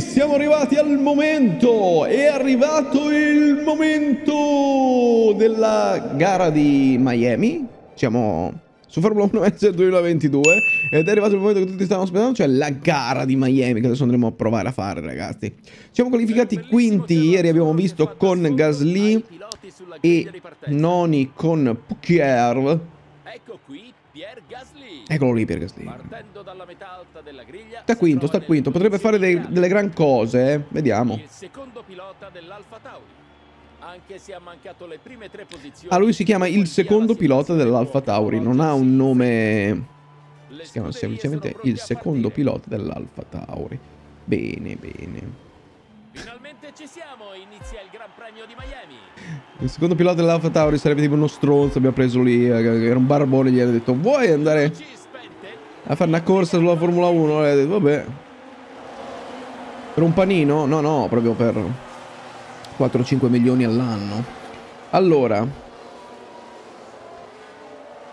siamo arrivati al momento, è arrivato il momento della gara di Miami. Siamo su Formula 1 Manager 2022 ed è arrivato il momento che tutti stanno aspettando, cioè la gara di Miami che adesso andremo a provare a fare ragazzi. siamo qualificati quinti, ieri abbiamo visto con Gasly e noni con Pucchier. Ecco qui Eccolo lì Pierre Gasly. Sta quinto, sta quinto. Potrebbe fare dei, delle gran cose, eh. Vediamo. Ah, lui si chiama il secondo pilota dell'Alfa Tauri. Non ha un nome... Si chiama semplicemente il secondo pilota dell'Alfa Tauri. Bene, bene ci siamo, inizia il Gran Premio di Miami. Il secondo pilota dell'Alfa Tauri sarebbe tipo uno stronzo, abbiamo preso lì, eh, era un barbone, gli hanno detto vuoi andare a fare una corsa sulla Formula 1? E ha detto vabbè. Per un panino? No, no, proprio per 4-5 milioni all'anno. Allora,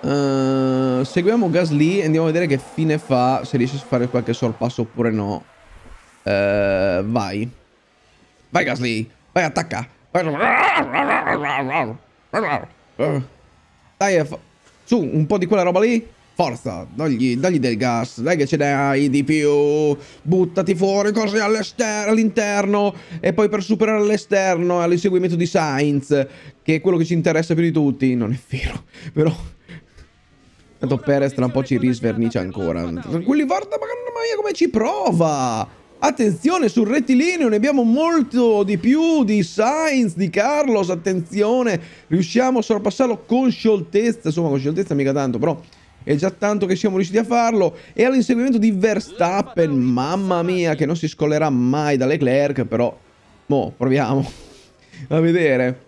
Uh, seguiamo Gasly e andiamo a vedere che fine fa, se riesce a fare qualche sorpasso oppure no. Uh, vai. Vai Gasly, vai attacca. Dai, su, un po' di quella roba lì. Forza, dagli, dagli del gas, dai che ce ne hai di più. Buttati fuori così all'interno all e poi per superare l'esterno all'inseguimento di Sainz, che è quello che ci interessa più di tutti. Non è vero, però... Tanto Perez tra un po' ci risvernicia ancora. Tranquilli, guarda, ma mamma mia come ci prova! Attenzione sul rettilineo, ne abbiamo molto di più di Sainz, di Carlos, attenzione, riusciamo a sorpassarlo con scioltezza, insomma con scioltezza mica tanto, però è già tanto che siamo riusciti a farlo e all'inseguimento di Verstappen, mamma mia che non si scollerà mai da Leclerc, però mo proviamo a vedere.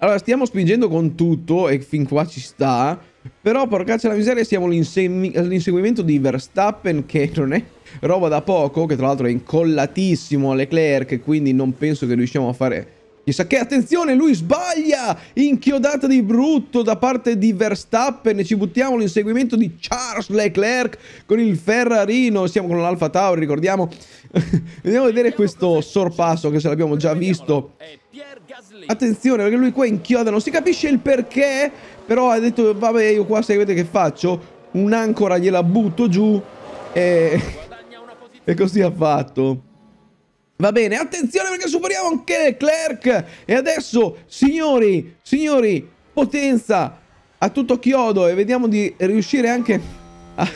Allora stiamo spingendo con tutto e fin qua ci sta, però porcaccia la miseria siamo all'inseguimento di Verstappen che non è roba da poco, che tra l'altro è incollatissimo a Leclerc, quindi non penso che riusciamo a fare... Chissà che attenzione, lui sbaglia! Inchiodata di brutto da parte di Verstappen. Ci buttiamo l'inseguimento di Charles Leclerc con il Ferrarino. Siamo con l'Alfa Tauri, ricordiamo. Andiamo a vedere questo sorpasso che se l'abbiamo già visto. Attenzione, perché lui qua inchioda, non si capisce il perché. Però ha detto, vabbè, io qua sapete che faccio? Un'ancora gliela butto giù e... E così ha fatto. Va bene, attenzione perché superiamo anche Clerk. E adesso, signori, signori, potenza a tutto chiodo e vediamo di riuscire anche a,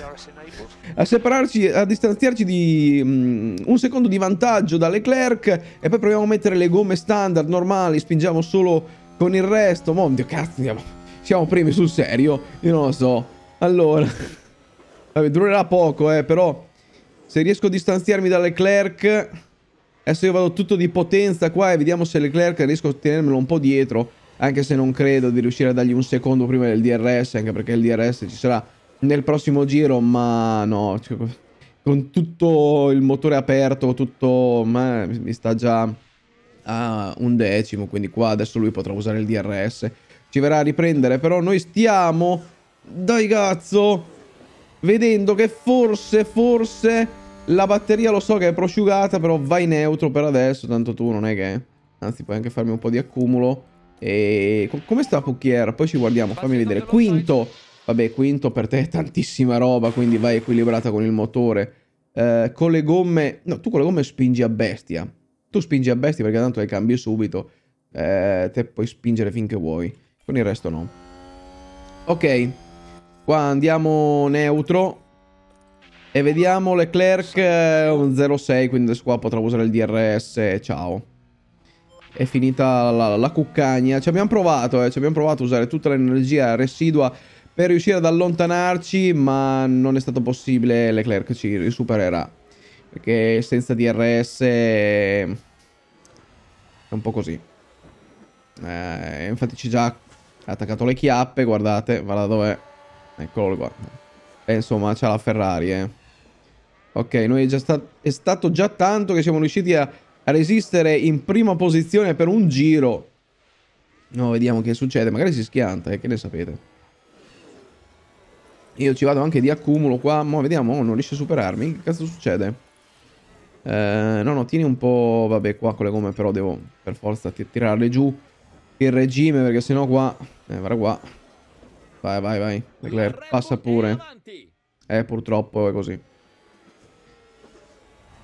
a separarci, a distanziarci di um, un secondo di vantaggio dalle Clerk e poi proviamo a mettere le gomme standard normali, spingiamo solo con il resto. Mon dio, cazzo, andiamo. siamo primi sul serio? Io non lo so. Allora, vabbè, durerà poco, eh, però se riesco a distanziarmi da Leclerc... Adesso io vado tutto di potenza qua e vediamo se Leclerc riesco a tenermelo un po' dietro. Anche se non credo di riuscire a dargli un secondo prima del DRS, anche perché il DRS ci sarà nel prossimo giro, ma no... Cioè, con tutto il motore aperto, tutto... Ma mi sta già a un decimo, quindi qua adesso lui potrà usare il DRS. Ci verrà a riprendere, però noi stiamo... Dai cazzo! Vedendo che forse, forse la batteria lo so che è prosciugata, però vai neutro per adesso, tanto tu non è che... Anzi, puoi anche farmi un po' di accumulo. E... Come sta Pucchiera? Poi ci guardiamo, fammi vedere. Quinto! Vabbè, quinto per te è tantissima roba, quindi vai equilibrata con il motore. Eh, con le gomme... No, tu con le gomme spingi a bestia. Tu spingi a bestia perché tanto le cambi subito. Eh, te puoi spingere finché vuoi. Con il resto no. Ok. Qua andiamo neutro e vediamo Leclerc 06, eh, quindi adesso qua potrà usare il DRS, ciao. È finita la, la cuccagna. Ci abbiamo provato, eh, ci abbiamo provato a usare tutta l'energia residua per riuscire ad allontanarci, ma non è stato possibile, Leclerc ci risupererà. Perché senza DRS eh, è un po' così. Eh, infatti ci già attaccato le chiappe, guardate, guarda dov'è. Eccolo qua. E eh, insomma c'ha la Ferrari, eh. Ok, noi è, già sta è stato già tanto che siamo riusciti a, a resistere in prima posizione per un giro. No, vediamo che succede. Magari si schianta, eh, che ne sapete. Io ci vado anche di accumulo qua. Mo vediamo, oh, non riesce a superarmi. Che cazzo succede? Eh, no, no, tieni un po'... Vabbè, qua con le gomme però devo per forza tirarle giù il regime perché sennò qua... Eh, guarda qua. Vai, vai, vai. Leclerc, passa pure. Eh, purtroppo è così.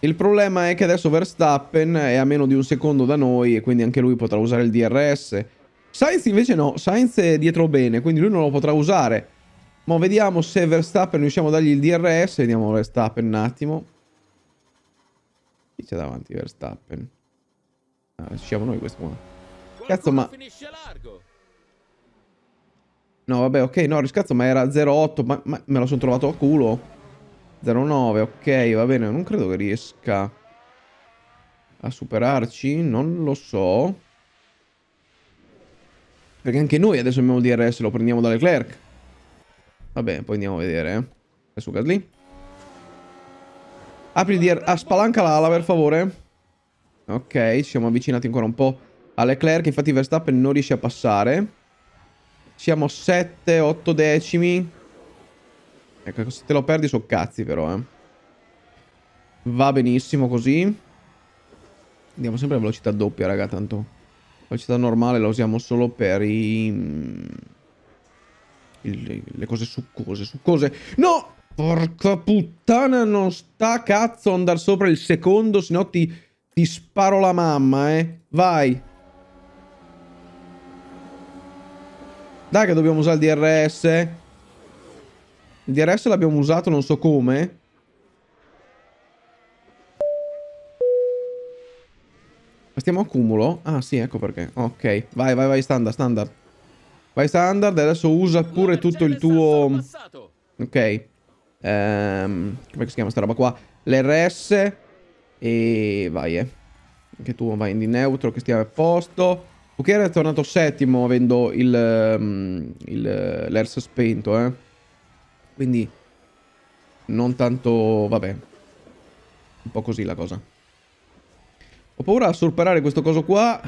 Il problema è che adesso Verstappen è a meno di un secondo da noi e quindi anche lui potrà usare il DRS. Sainz invece no, Sainz è dietro bene, quindi lui non lo potrà usare. Ma vediamo se Verstappen riusciamo a dargli il DRS. Vediamo Verstappen un attimo. Chi c'è davanti Verstappen? Ah, siamo noi questo qua. Cazzo, ma... No, vabbè, ok, no, riscazzo, ma era 0,8, ma, ma me lo sono trovato a culo. 09, ok, va bene, non credo che riesca a superarci, non lo so. Perché anche noi adesso abbiamo il DRS, lo prendiamo dalle Clerk. Va bene, poi andiamo a vedere. Eh. Adesso su Gasly. Apri il DRS, ah, spalanca l'ala per favore. Ok, ci siamo avvicinati ancora un po' alle Clerk, infatti Verstappen non riesce a passare. Siamo a 7, 8 decimi. Ecco, se te lo perdi so cazzi però, eh. Va benissimo così. Andiamo sempre a velocità doppia, raga, tanto. velocità normale la usiamo solo per i... Mm, il, le cose succose, succose. No! Porca puttana, non sta cazzo andare sopra il secondo, sennò ti, ti sparo la mamma, eh. Vai. Dai che dobbiamo usare il DRS. Eh. Il DRS l'abbiamo usato non so come. Ma stiamo a cumulo? Ah sì, ecco perché. Ok, vai, vai, vai, standard, standard. Vai standard e adesso usa pure tutto il tuo... Ok. Ehm, come si chiama sta roba qua? L'RS. E vai, eh. Anche tu vai in di neutro che stiamo a posto. Ok, era tornato settimo avendo il ehm, l'RS spento, eh. Quindi non tanto... vabbè. Un po' così la cosa. Ho paura a sorparare questo coso qua.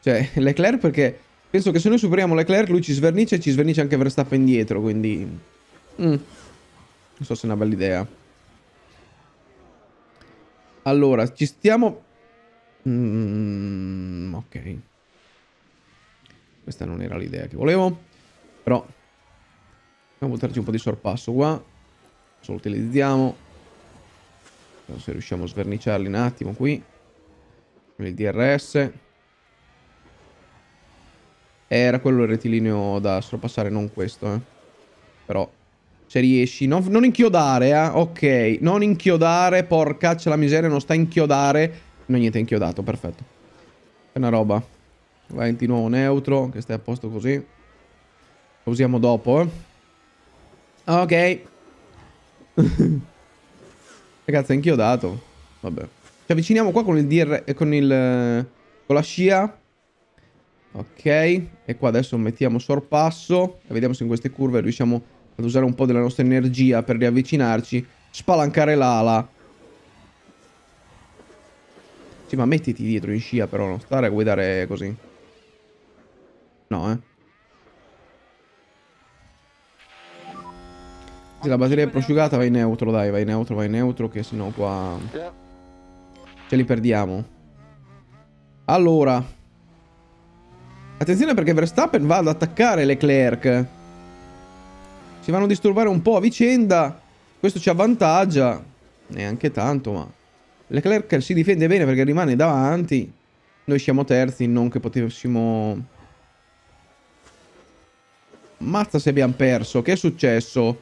Cioè, Leclerc perché... Penso che se noi superiamo Leclerc lui ci svernice e ci svernice anche Verstappen dietro, quindi... Mm. Non so se è una bella idea. Allora, ci stiamo... Mm, ok. Questa non era l'idea che volevo. Però Dobbiamo buttarci un po' di sorpasso qua. Se Lo utilizziamo. Vediamo se riusciamo a sverniciarli un attimo qui. Con il DRS. Era quello il rettilineo da sorpassare, non questo, eh. Però, se riesci... Non, non inchiodare, eh. Ok, non inchiodare, porca. C'è la miseria, non sta a inchiodare. No, niente, è inchiodato, perfetto. È una roba. Vai di nuovo neutro, che stai a posto così. Lo usiamo dopo, eh. Ok. Ragazzi, anch'io ho dato. Vabbè. Ci avviciniamo qua con il DR... Eh, con il... Eh, con la scia. Ok. E qua adesso mettiamo sorpasso. E vediamo se in queste curve riusciamo ad usare un po' della nostra energia per riavvicinarci. Spalancare l'ala. Sì, ma mettiti dietro in scia però, non stare a guidare così. No, eh. Se la batteria è prosciugata vai neutro, dai, vai neutro, vai neutro, che sennò qua... Ce li perdiamo. Allora. Attenzione perché Verstappen va ad attaccare Leclerc. Si vanno a disturbare un po' a vicenda. Questo ci avvantaggia. Neanche tanto, ma... Leclerc si difende bene perché rimane davanti. Noi siamo terzi, non che potessimo... Mazza se abbiamo perso. Che è successo?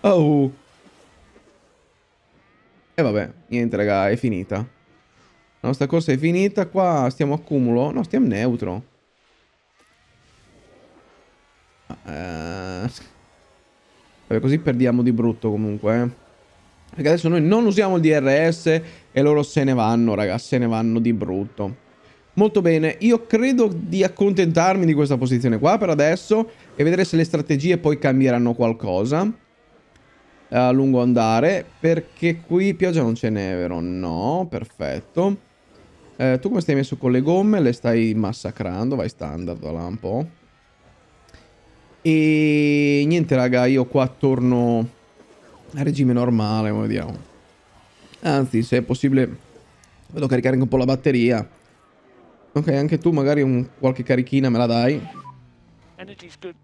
oh. E vabbè, niente raga, è finita. La nostra corsa è finita, qua stiamo a No, stiamo neutro. Ah, eh... Vabbè, così perdiamo di brutto comunque, Perché eh. adesso noi non usiamo il DRS e loro se ne vanno, raga, se ne vanno di brutto. Molto bene, io credo di accontentarmi di questa posizione qua per adesso e vedere se le strategie poi cambieranno qualcosa eh, a lungo andare perché qui pioggia non ce n'è vero? No, perfetto eh, tu come stai messo con le gomme? Le stai massacrando, vai standard là un po' E niente raga, io qua torno a regime normale, vediamo Anzi, se è possibile, vedo caricare anche un po' la batteria Ok, anche tu magari un, qualche carichina me la dai Energy's good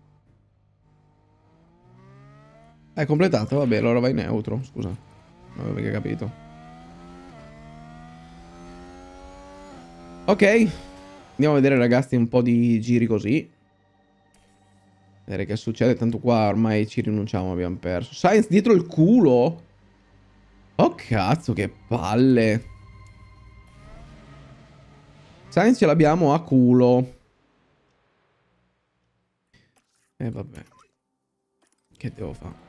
hai completato? Vabbè, allora vai neutro, scusa. Non avevo mica capito. Ok. Andiamo a vedere ragazzi un po' di giri così. Vedere che succede, tanto qua ormai ci rinunciamo, abbiamo perso. Science dietro il culo? Oh cazzo, che palle. Science ce l'abbiamo a culo. E eh, vabbè. Che devo fare?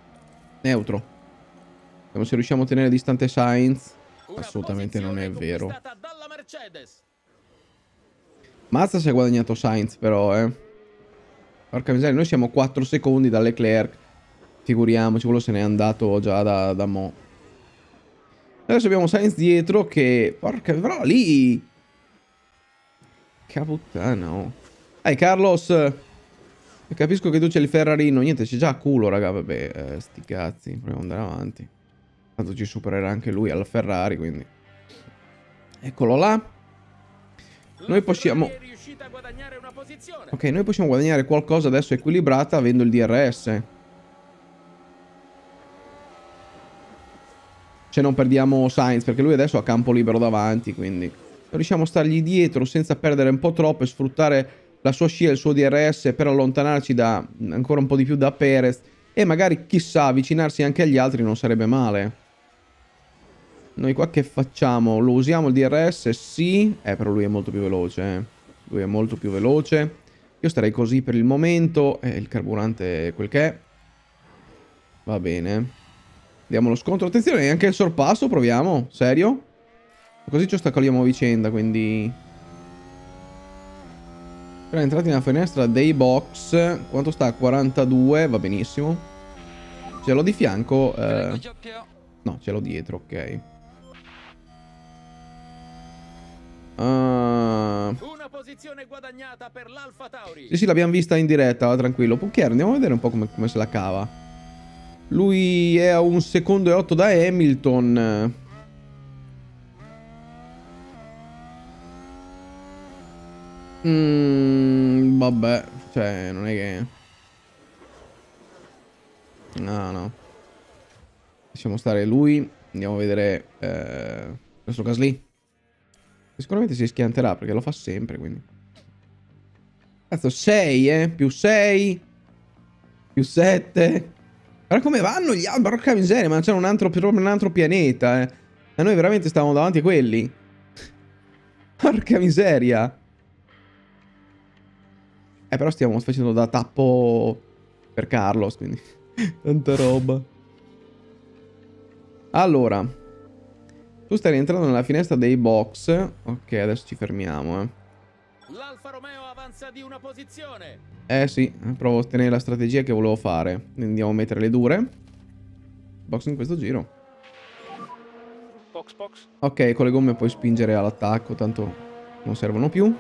Neutro. Vediamo se riusciamo a tenere distante Sainz. Assolutamente non è vero. Mazza si è guadagnato Sainz però, eh. Porca miseria, noi siamo 4 secondi da Leclerc. Figuriamoci, quello se n'è andato già da, da mo'. Adesso abbiamo Sainz dietro che... Porca... Però lì... Caputtana, Dai, Carlos capisco che tu c'è il Ferrarino. Niente, c'è già a culo, raga. Vabbè, eh, sti cazzi. Proviamo andare avanti. Tanto ci supererà anche lui alla Ferrari, quindi. Eccolo là. Noi possiamo... Ok, noi possiamo guadagnare qualcosa adesso equilibrata avendo il DRS. Cioè non perdiamo Sainz, perché lui adesso ha campo libero davanti, quindi... Riusciamo a stargli dietro senza perdere un po' troppo e sfruttare la sua scia e il suo DRS per allontanarci da, mm, ancora un po' di più da Perez e magari chissà avvicinarsi anche agli altri non sarebbe male. Noi qua che facciamo? Lo usiamo il DRS? Sì. Eh, però lui è molto più veloce. Eh. Lui è molto più veloce. Io starei così per il momento. Eh, il carburante è quel che è. Va bene. Diamo lo scontro. Attenzione, anche il sorpasso proviamo. Serio? Così ci ostacoliamo a vicenda, quindi... Però entrati nella finestra dei box, quanto sta? 42, va benissimo. Ce l'ho di fianco. Eh... No, ce l'ho dietro, ok. Uh... Sì, sì, l'abbiamo vista in diretta, va tranquillo. Poker, andiamo a vedere un po' come, come se la cava. Lui è a un secondo e otto da Hamilton. Mmm, vabbè, cioè, non è che... No, no. Lasciamo stare lui. Andiamo a vedere eh, questo caso Sicuramente si schianterà perché lo fa sempre, quindi. Cazzo, 6, eh? Più 6. Più 7. Guarda come vanno gli alberi, porca miseria, ma c'è un altro, un altro pianeta, eh. E noi veramente stavamo davanti a quelli. Porca miseria. Eh, però stiamo facendo da tappo per Carlos, quindi... Tanta roba. Allora. Tu stai rientrando nella finestra dei box. Ok, adesso ci fermiamo, eh. L'Alfa Romeo avanza di una posizione. Eh sì, provo a ottenere la strategia che volevo fare. Andiamo a mettere le dure. Box in questo giro. Box, box. Ok, con le gomme puoi spingere all'attacco, tanto non servono più.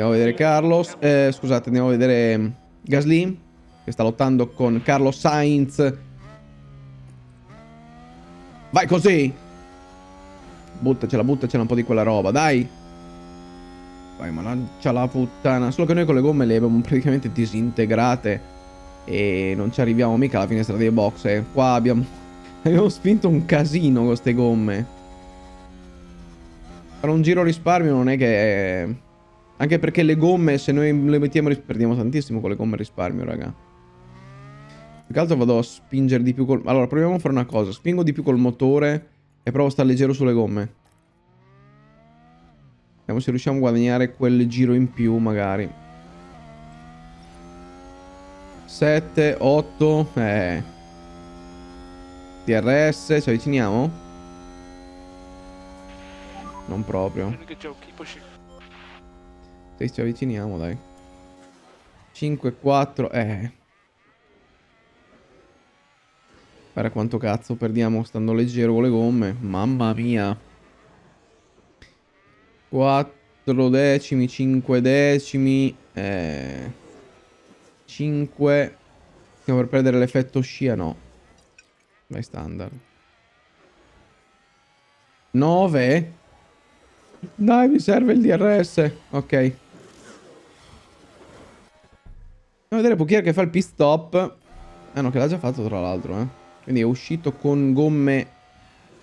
Andiamo a vedere Carlos. Eh, scusate, andiamo a vedere Gasly, che sta lottando con Carlos Sainz. Vai così! Buttacela, buttacela un po' di quella roba, dai! Vai, ma malaccia la puttana. Solo che noi con le gomme le abbiamo praticamente disintegrate e non ci arriviamo mica alla finestra dei box. Eh. Qua abbiamo, abbiamo spinto un casino con queste gomme. Fare un giro risparmio non è che... Anche perché le gomme, se noi le mettiamo, perdiamo tantissimo con le gomme risparmio, raga. Più che altro vado a spingere di più col... Allora, proviamo a fare una cosa. Spingo di più col motore e provo a stare leggero sulle gomme. Vediamo se riusciamo a guadagnare quel giro in più, magari. 7, 8, eh. DRS, ci avviciniamo? Non proprio. 6 ci avviciniamo, dai. 5, 4, eh. Guarda quanto cazzo perdiamo stando leggero con le gomme. Mamma mia. 4 decimi, 5 decimi. Eh. 5. Stiamo per perdere l'effetto scia, no. Vai standard. 9. Dai, mi serve il DRS. Ok. Andiamo a vedere Pukier che fa il pit stop. Eh no, che l'ha già fatto tra l'altro, eh. Quindi è uscito con gomme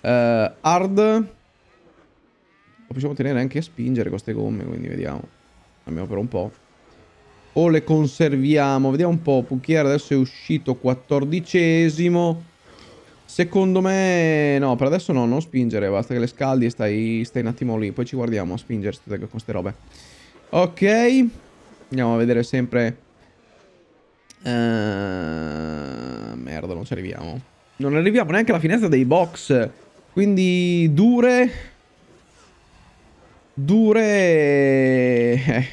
eh, hard. Lo possiamo tenere anche a spingere queste gomme, quindi vediamo. Almeno per un po'. O le conserviamo. Vediamo un po'. Pukier adesso è uscito quattordicesimo. Secondo me... No, per adesso no, non spingere. Basta che le scaldi e stai, stai un attimo lì. Poi ci guardiamo a spingere con queste robe. Ok. Andiamo a vedere sempre Uh, merda, non ci arriviamo. Non arriviamo neanche alla finestra dei box. Quindi dure... Dure... Eh.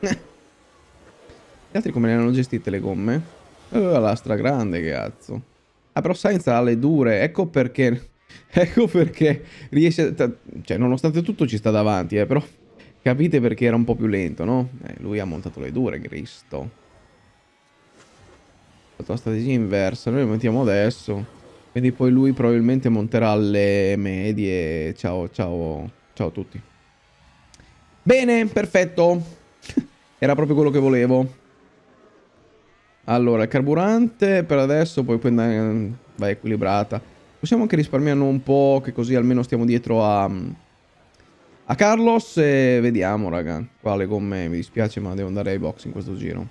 Gli altri come le hanno gestite le gomme? Uh, la stragrande, cazzo. Ah, però senza le dure. Ecco perché... Ecco perché riesce... A... Cioè, nonostante tutto ci sta davanti, eh, però... Capite perché era un po' più lento, no? Eh, lui ha montato le dure, Cristo. La tua strategia è inversa, noi le mettiamo adesso. Quindi poi lui probabilmente monterà le medie. Ciao, ciao, ciao a tutti. Bene, perfetto. era proprio quello che volevo. Allora, il carburante per adesso poi eh, Vai equilibrata. Possiamo anche risparmiarne un po', che così almeno stiamo dietro a mm, a Carlos e eh, vediamo, raga. Quale con me? Mi dispiace, ma devo andare ai box in questo giro.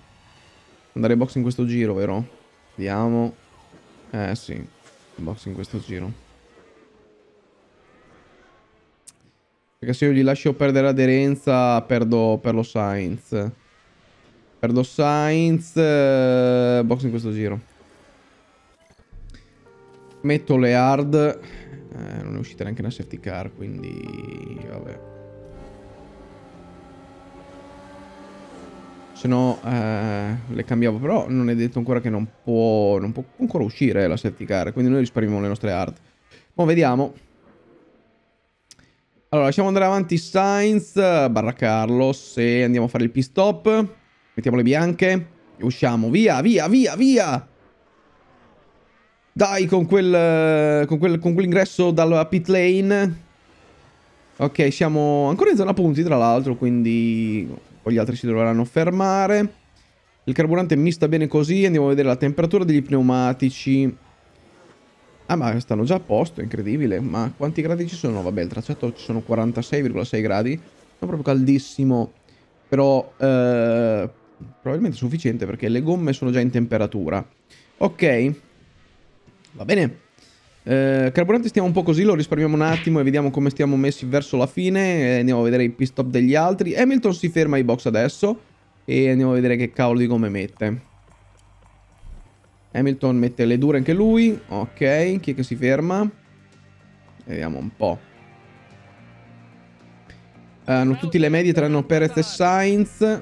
Andare ai box in questo giro, vero? Vediamo. Eh, sì. Box in questo giro. Perché se io gli lascio perdere aderenza, perdo, per lo Sainz. Perdo Sainz. Eh, box in questo giro. Metto le hard. Eh, non è uscita neanche una safety car, quindi vabbè. Se no eh, le cambiavo, però non è detto ancora che non può, non può ancora uscire la safety car, quindi noi risparmiamo le nostre art. Ma vediamo. Allora, lasciamo andare avanti Sainz, barra Carlos e andiamo a fare il pit stop. Mettiamo le bianche e usciamo. Via, via, via, via! Dai, con, quel, con, quel, con quell'ingresso dalla pit lane. Ok, siamo ancora in zona punti, tra l'altro, quindi poi gli altri si dovranno fermare. Il carburante mi sta bene così, andiamo a vedere la temperatura degli pneumatici. Ah, ma stanno già a posto, incredibile. Ma quanti gradi ci sono? Vabbè, il tracciato ci sono 46,6 gradi. Sono proprio caldissimo, però eh, probabilmente sufficiente perché le gomme sono già in temperatura. Ok, Va bene. Eh, carburante stiamo un po' così, lo risparmiamo un attimo e vediamo come stiamo messi verso la fine. Eh, andiamo a vedere i pit stop degli altri. Hamilton si ferma ai box adesso e andiamo a vedere che cavolo di gomme mette. Hamilton mette le dure anche lui. Ok, chi è che si ferma? Vediamo un po'. hanno tutti le medie tranne Perez e Sainz.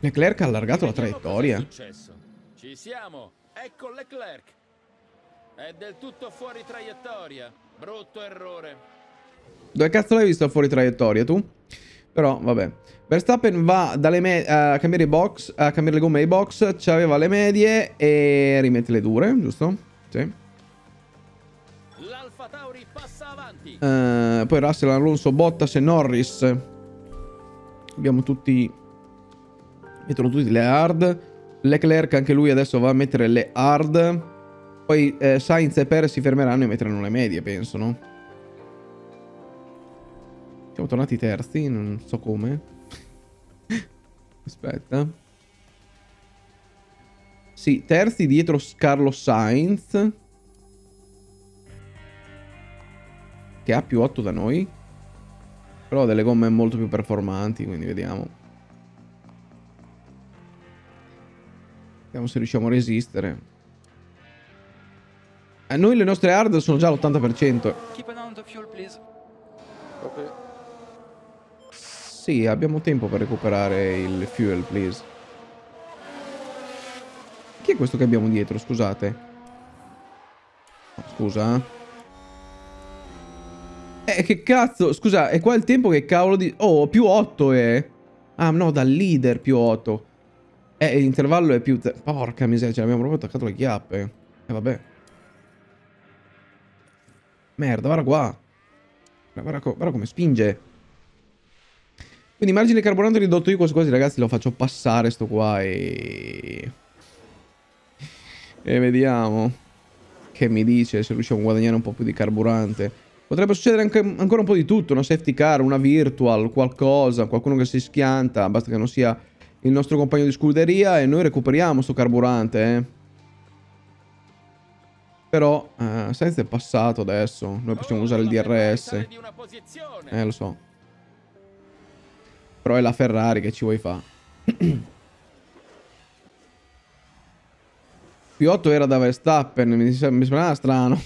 Leclerc ha allargato la traiettoria. Ci siamo. Ecco Leclerc. È del tutto fuori traiettoria. Brutto errore. Dove cazzo l'hai visto fuori traiettoria tu? Però vabbè. Verstappen va a cambiare i box, a cambiare le gomme ai box, ci aveva le medie e rimette le dure, giusto? Sì. L'Alfa Tauri passa avanti. Uh, poi Russell, Alonso, Bottas e Norris. Abbiamo tutti... Mettono tutti le hard. Leclerc anche lui adesso va a mettere le hard. Poi eh, Sainz e Perez si fermeranno e metteranno le medie, penso, no? Siamo tornati terzi, non so come. Aspetta. Sì, terzi dietro Carlo Sainz. Che ha più 8 da noi. Però ha delle gomme molto più performanti, quindi vediamo. Vediamo se riusciamo a resistere. A noi le nostre hard sono già all'80%. Sì, abbiamo tempo per recuperare il fuel, please. Chi è questo che abbiamo dietro, scusate? Scusa. Eh. eh, che cazzo? Scusa, è qua il tempo che cavolo di... Oh, più 8 è... Ah, no, dal leader più 8. Eh, l'intervallo è più... Porca miseria, ce cioè, l'abbiamo proprio attaccato le chiappe. E eh, vabbè. Merda, guarda qua. Guarda, co guarda, come spinge. Quindi margine carburante ridotto io quasi quasi, ragazzi, lo faccio passare sto qua e... E vediamo che mi dice se riusciamo a guadagnare un po' più di carburante. Potrebbe succedere anche, ancora un po' di tutto, una safety car, una virtual, qualcosa, qualcuno che si schianta, basta che non sia il nostro compagno di scuderia e noi recuperiamo sto carburante, eh. Però, eh, senza è passato adesso. Noi possiamo oh, usare il DRS. Eh, lo so. Però è la Ferrari che ci vuoi fa. P8 era da Verstappen, mi sembrava strano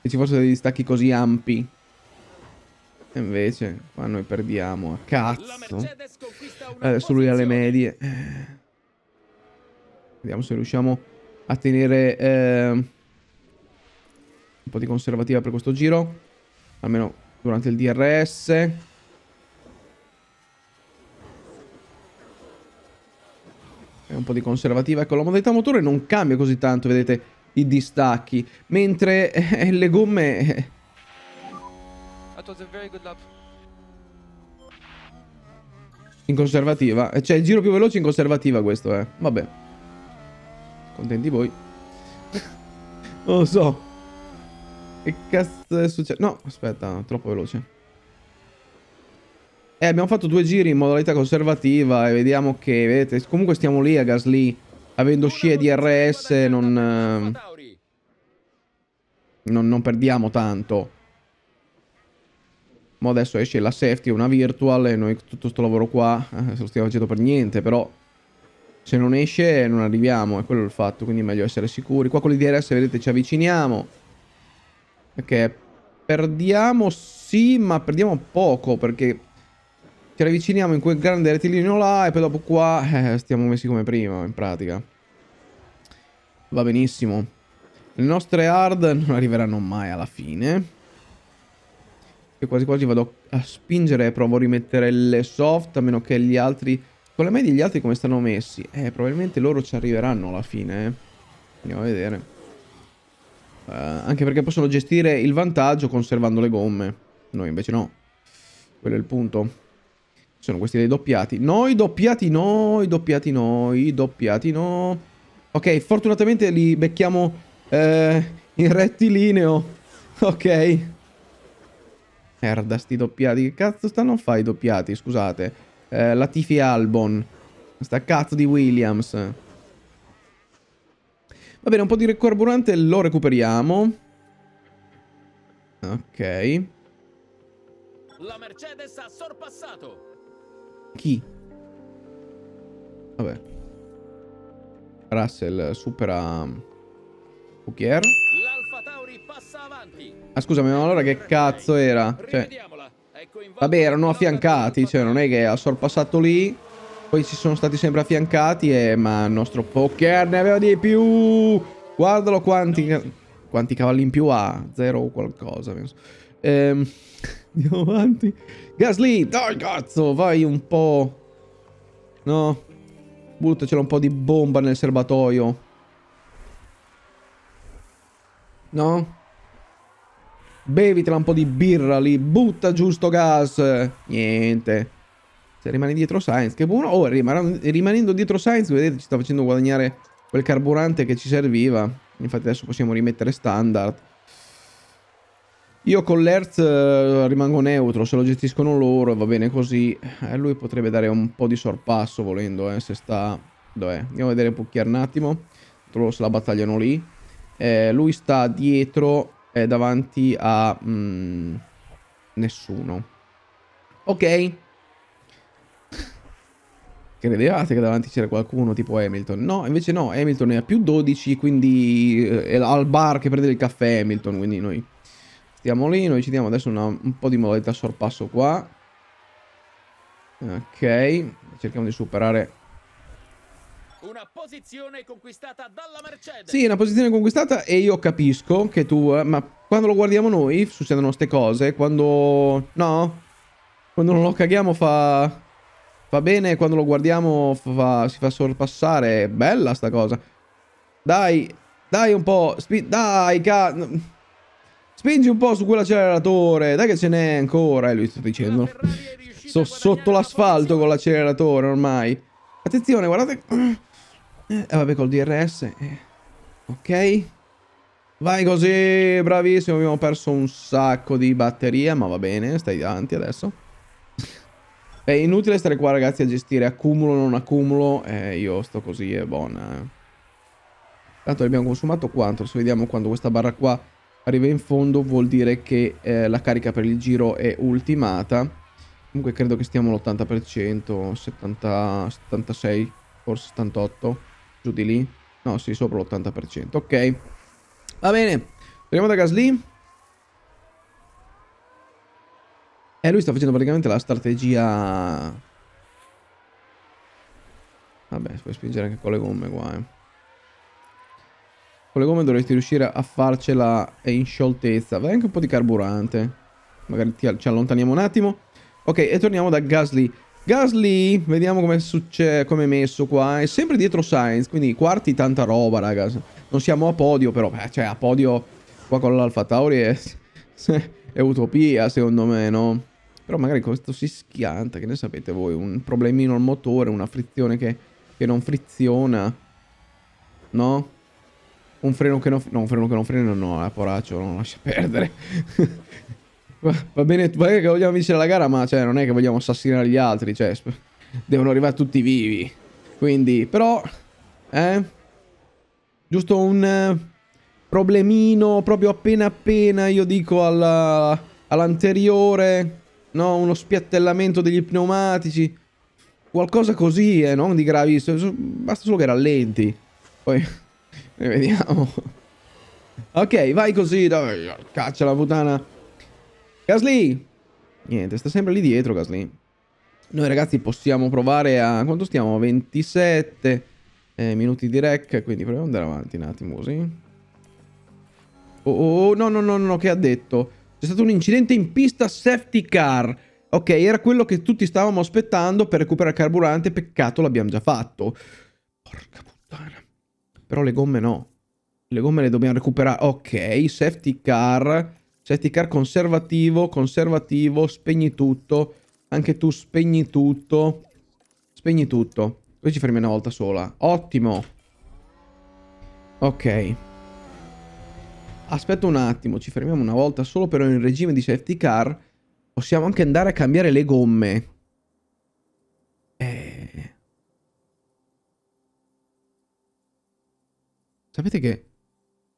che ci fossero degli stacchi così ampi. E invece qua noi perdiamo a cazzo. Adesso lui ha le medie. Eh. Vediamo se riusciamo a tenere eh, un po' di conservativa per questo giro. Almeno durante il DRS. E un po' di conservativa. Ecco, la modalità motore non cambia così tanto, vedete, i distacchi. Mentre eh, le gomme... Eh, was a very good lap. In conservativa. Cioè, il giro più veloce in conservativa questo, eh. Vabbè. Contenti voi. non lo so. Che cazzo è successo? No, aspetta, troppo veloce. Eh, abbiamo fatto due giri in modalità conservativa e vediamo che, vedete, comunque stiamo lì a Gasly. Avendo scie di RS non, ehm, non, non perdiamo tanto ma adesso esce la safety, una virtual e noi tutto questo lavoro qua eh, lo stiamo facendo per niente, però se non esce non arriviamo, è quello il fatto, quindi è meglio essere sicuri. Qua con l'IDRS vedete ci avviciniamo, perché perdiamo sì, ma perdiamo poco, perché ci avviciniamo in quel grande rettilineo là e poi dopo qua eh, stiamo messi come prima in pratica. Va benissimo. Le nostre hard non arriveranno mai alla fine. Io quasi quasi vado a spingere e provo a rimettere le soft, a meno che gli altri... Con le medie gli altri come stanno messi? Eh, probabilmente loro ci arriveranno alla fine, eh. Andiamo a vedere. Uh, anche perché possono gestire il vantaggio conservando le gomme. Noi invece no. Quello è il punto. Sono questi dei doppiati. Noi doppiati no, i doppiati no, i doppiati no. Ok, fortunatamente li becchiamo eh, in rettilineo. Ok. Merda, sti doppiati. Che cazzo stanno a fare i doppiati? Scusate. Eh, Latifi Albon. Sta cazzo di Williams. Va bene, un po' di carburante lo recuperiamo. Ok. La Mercedes ha sorpassato. Chi? Vabbè. Russell supera Pukier. L'Alfa Tauri passa avanti. Ah, scusami, ma allora che cazzo era? Cioè, vabbè, erano affiancati, cioè non è che ha sorpassato lì, poi si sono stati sempre affiancati e... Ma il nostro poker ne aveva di più! Guardalo quanti... Quanti cavalli in più ha? Zero o qualcosa, penso. Ehm, andiamo avanti. Gasly, dai cazzo, vai un po'... No, buttacela un po' di bomba nel serbatoio. No? Bevitela un po' di birra lì, butta giusto gas. Niente. Se rimane dietro Science, che buono. Oh, rimanendo dietro Science, vedete, ci sta facendo guadagnare quel carburante che ci serviva. Infatti adesso possiamo rimettere standard. Io con l'Hertz eh, rimango neutro, se lo gestiscono loro va bene così. Eh, lui potrebbe dare un po' di sorpasso volendo, eh, se sta... Dov'è? Andiamo a vedere Pucchiar un attimo. Loro se la battagliano lì. Eh, lui sta dietro eh, davanti a mm, nessuno. Ok. Credevate che davanti c'era qualcuno tipo Hamilton? No, invece no, Hamilton ne ha più 12, quindi è eh, al bar che prende il caffè Hamilton, quindi noi stiamo lì, noi ci diamo adesso una, un po' di modalità sorpasso qua. Ok, cerchiamo di superare una posizione conquistata dalla Mercedes. Sì, una posizione conquistata e io capisco che tu... Eh, ma quando lo guardiamo noi succedono queste cose. Quando... No? Quando non lo caghiamo fa... Fa bene, quando lo guardiamo fa... si fa sorpassare. Bella sta cosa. Dai, dai un po'. Spi... dai, ca... Spingi un po' su quell'acceleratore. Dai che ce n'è ancora. E eh, lui sta dicendo. Sto sotto l'asfalto con l'acceleratore ormai. Attenzione, guardate. Eh, vabbè, col DRS. Eh. Ok. Vai così, bravissimo. Abbiamo perso un sacco di batteria, ma va bene, stai davanti adesso. È inutile stare qua, ragazzi, a gestire accumulo, non accumulo. Eh, io sto così, è buona. Eh. Tanto abbiamo consumato quanto? Se vediamo quando questa barra qua arriva in fondo vuol dire che eh, la carica per il giro è ultimata. Comunque credo che stiamo all'80%, 76, forse 78% giù di lì? No, sì, sopra l'80%. Ok. Va bene. Torniamo da Gasly. E eh, lui sta facendo praticamente la strategia... Vabbè, puoi spingere anche con le gomme qua, eh. Con le gomme dovresti riuscire a farcela eh, in scioltezza. Vai anche un po' di carburante. Magari ci allontaniamo un attimo. Ok, e torniamo da Gasly. Gasly, vediamo come è, com è messo qua. È sempre dietro Sainz, quindi quarti tanta roba, ragazzi. Non siamo a podio, però. Beh, cioè, a podio qua con l'Alfa Tauri è, è utopia, secondo me, no? Però magari questo si schianta, che ne sapete voi? Un problemino al motore, una frizione che, che non friziona. No? Un freno che non... No, un freno che non frena, no, eh, poraccio, no, lascia perdere. Va bene, va bene che vogliamo vincere la gara, ma cioè, non è che vogliamo assassinare gli altri, cioè, devono arrivare tutti vivi. Quindi, però, eh, giusto un eh, problemino, proprio appena appena, io dico all'anteriore, all no, uno spiattellamento degli pneumatici, qualcosa così, eh, non di gravissimo, basta solo che rallenti. Poi, ne vediamo. Ok, vai così, dai, caccia la puttana. Gasly! Niente, sta sempre lì dietro Gasly. Noi ragazzi possiamo provare a... Quanto stiamo? 27 eh, minuti di rec, quindi proviamo ad andare avanti un attimo così. Oh, oh, oh no, no, no, no, che ha detto? C'è stato un incidente in pista safety car. Ok, era quello che tutti stavamo aspettando per recuperare carburante, peccato l'abbiamo già fatto. Porca puttana. Però le gomme no. Le gomme le dobbiamo recuperare. Ok, safety car safety cioè, car conservativo, conservativo, spegni tutto, anche tu spegni tutto, spegni tutto. Poi ci fermi una volta sola. Ottimo. Ok. Aspetta un attimo, ci fermiamo una volta solo però in regime di safety car. Possiamo anche andare a cambiare le gomme. Eh. Sapete che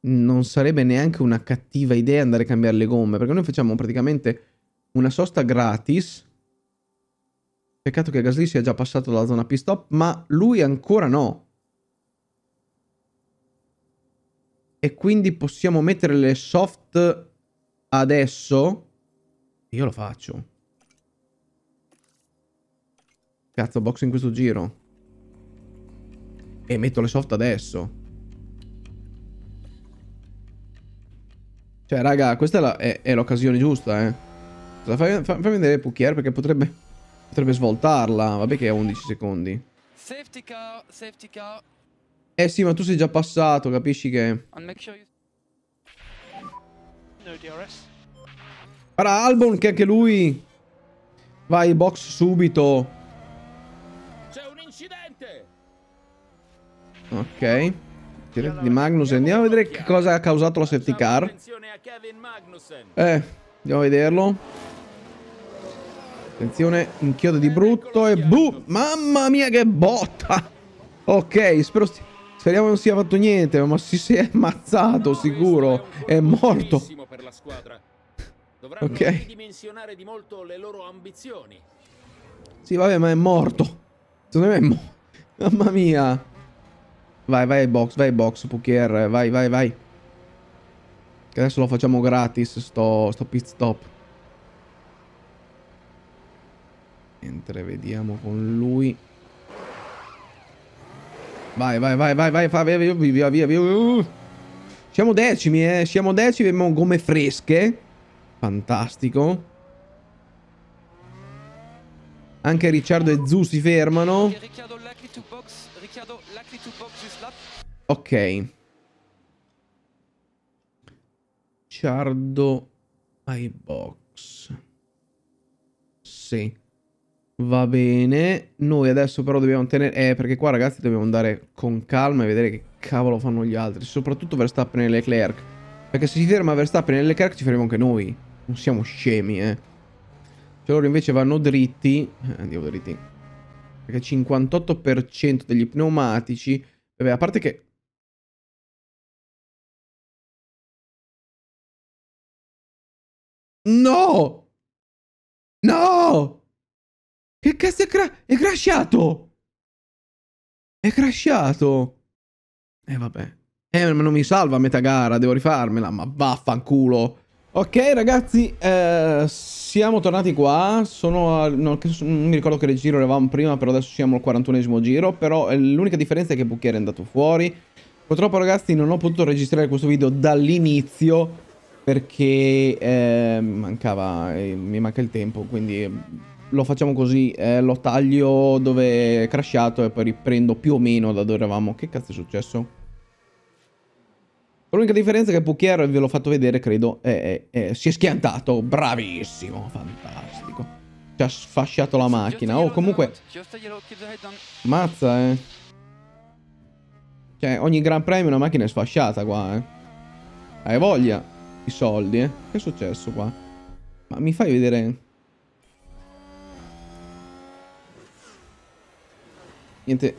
non sarebbe neanche una cattiva idea andare a cambiare le gomme, perché noi facciamo praticamente una sosta gratis. Peccato che Gasly sia già passato dalla zona pit stop, ma lui ancora no. E quindi possiamo mettere le soft adesso. Io lo faccio. Cazzo, box in questo giro. E metto le soft adesso. Cioè, raga, questa è, la, è, è l'occasione giusta, eh. Fai, fai, fai vedere Pucchier perché potrebbe, potrebbe svoltarla. Vabbè che è 11 secondi. Safety car, safety car. Eh sì, ma tu sei già passato, capisci che... Guarda Albon che anche lui... Vai, box subito. C'è un incidente! Ok. Diretta di Magnussen. Andiamo a vedere che cosa ha causato la safety car. Eh, andiamo a vederlo. Attenzione, un chiodo di brutto e buh! Mamma mia che botta! Ok, spero sti... Speriamo non sia fatto niente, ma si, si è ammazzato sicuro. È morto. ok. Sì, vabbè, ma è morto. Secondo me è morto. Mamma mia. Vai, vai box, vai ai box, Pukier, vai, vai, vai. Che adesso lo facciamo gratis, sto, sto pit stop. Mentre vediamo con lui. Vai, vai, vai, vai, vai, vai, via, via, via, via. Siamo decimi, eh. Siamo decimi, abbiamo gomme fresche. Fantastico. Anche Ricciardo e Zu si fermano. Ok. Ricciardo ai box. Sì. Va bene. Noi adesso però dobbiamo tenere... Eh, perché qua ragazzi dobbiamo andare con calma e vedere che cavolo fanno gli altri. Soprattutto Verstappen e Leclerc. Perché se si ferma Verstappen e Leclerc ci fermiamo anche noi. Non siamo scemi, eh. Se loro invece vanno dritti... Eh, andiamo dritti. Perché 58% degli pneumatici... Vabbè, a parte che... No! No! Che cazzo è, cra è crashato? È crashato! E eh, vabbè. Eh, ma non mi salva a metà gara, devo rifarmela, ma vaffanculo. Ok ragazzi, eh, siamo tornati qua, sono, no, non, mi ricordo che le giro eravamo prima, però adesso siamo al 41esimo giro, però eh, l'unica differenza è che Bucchiere è andato fuori. Purtroppo ragazzi non ho potuto registrare questo video dall'inizio perché eh, mancava, eh, mi manca il tempo, quindi eh, lo facciamo così, eh, lo taglio dove è crashato e poi riprendo più o meno da dove eravamo. Che cazzo è successo? L'unica differenza è che Pucchier, ve l'ho fatto vedere, credo, è, è, è, si è schiantato. Bravissimo, fantastico. Ci ha sfasciato la macchina. Oh, comunque... Mazza, eh. Cioè, ogni Gran Premio una macchina è sfasciata qua, eh. Hai voglia i soldi, eh. Che è successo qua? Ma mi fai vedere... Niente.